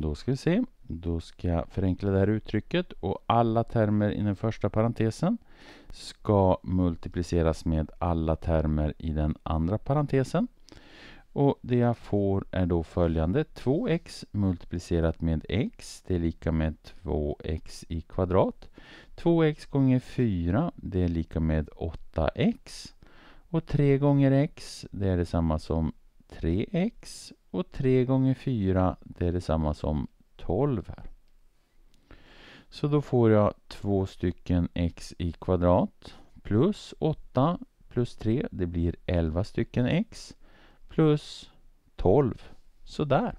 Då ska vi se. Då ska jag förenkla det här uttrycket och alla termer i den första parentesen ska multipliceras med alla termer i den andra parentesen. Och det jag får är då följande. 2x multiplicerat med x, det är lika med 2x i kvadrat. 2x gånger 4, det är lika med 8x. Och 3 gånger x, det är detsamma som 3x. Och 3 gånger 4 det är detsamma som 12 här. Så då får jag två stycken x i kvadrat plus 8 plus 3, det blir 11 stycken x plus 12. Sådär.